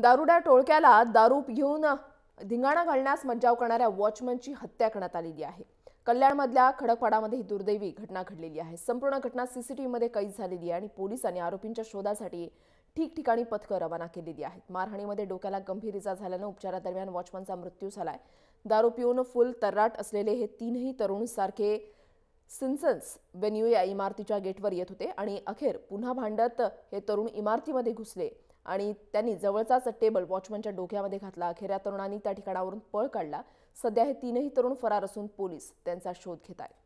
दारुड्या टोळक्याला दारू घेऊन धिंगाणा घालण्यास मज्जाव करणाऱ्या वॉचमनची हत्या करण्यात आलेली आहे कल्याणमधल्या खडकपाडामध्ये ही दुर्दैवी घटना घडलेली आहे संपूर्ण घटना मध्ये कैद झालेली आहे आणि पोलिसांनी आरोपींच्या शोधासाठी ठिकठिकाणी पथकं रवाना केलेली आहेत मारहाणीमध्ये डोक्याला गंभीर इजा झाल्यानं उपचारादरम्यान वॉचमनचा मृत्यू झाला आहे दारू पिऊन फुल तर्राट असलेले हे तीनही तरुण सारखे सिन्सन्स वेन्यू या इमारतीच्या गेटवर येत होते आणि अखेर पुन्हा भांडत हे तरुण इमारतीमध्ये घुसले आणि त्यांनी जवळचाच टेबल वॉचमनच्या डोक्यामध्ये घातला अखेर या तरुणांनी त्या ठिकाणावरून पळ काढला सध्या हे तीनही तरुण फरार असून पोलीस त्यांचा शोध घेत आहेत